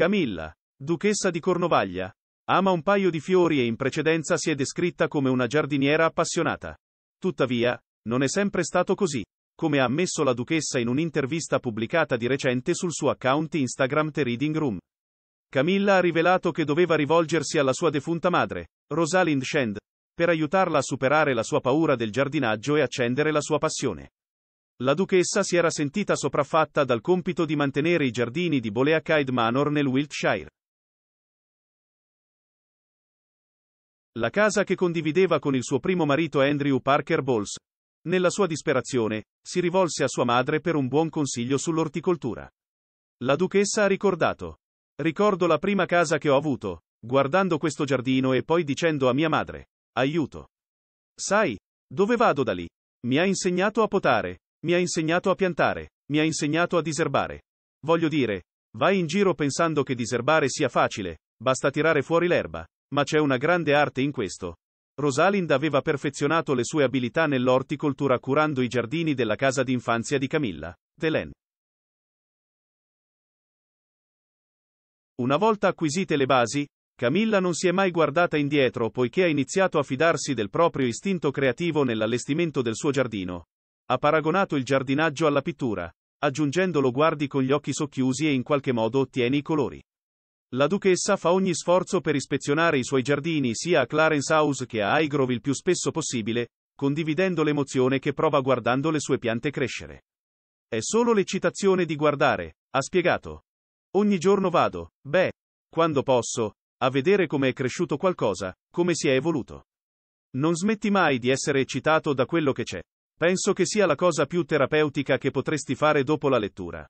Camilla, duchessa di Cornovaglia, ama un paio di fiori e in precedenza si è descritta come una giardiniera appassionata. Tuttavia, non è sempre stato così, come ha ammesso la duchessa in un'intervista pubblicata di recente sul suo account Instagram The Reading Room. Camilla ha rivelato che doveva rivolgersi alla sua defunta madre, Rosalind Shand, per aiutarla a superare la sua paura del giardinaggio e accendere la sua passione. La duchessa si era sentita sopraffatta dal compito di mantenere i giardini di Boleacaid Manor nel Wiltshire. La casa che condivideva con il suo primo marito Andrew Parker Bowles. Nella sua disperazione, si rivolse a sua madre per un buon consiglio sull'orticoltura. La duchessa ha ricordato. Ricordo la prima casa che ho avuto, guardando questo giardino e poi dicendo a mia madre, aiuto. Sai, dove vado da lì? Mi ha insegnato a potare, mi ha insegnato a piantare. Mi ha insegnato a diserbare. Voglio dire, vai in giro pensando che diserbare sia facile, basta tirare fuori l'erba. Ma c'è una grande arte in questo. Rosalind aveva perfezionato le sue abilità nell'orticoltura curando i giardini della casa d'infanzia di Camilla, Delen. Una volta acquisite le basi, Camilla non si è mai guardata indietro poiché ha iniziato a fidarsi del proprio istinto creativo nell'allestimento del suo giardino, ha paragonato il giardinaggio alla pittura. Aggiungendo lo guardi con gli occhi socchiusi e in qualche modo ottieni i colori. La duchessa fa ogni sforzo per ispezionare i suoi giardini sia a Clarence House che a Highgrove il più spesso possibile, condividendo l'emozione che prova guardando le sue piante crescere. È solo l'eccitazione di guardare, ha spiegato. Ogni giorno vado, beh, quando posso, a vedere come è cresciuto qualcosa, come si è evoluto. Non smetti mai di essere eccitato da quello che c'è. Penso che sia la cosa più terapeutica che potresti fare dopo la lettura.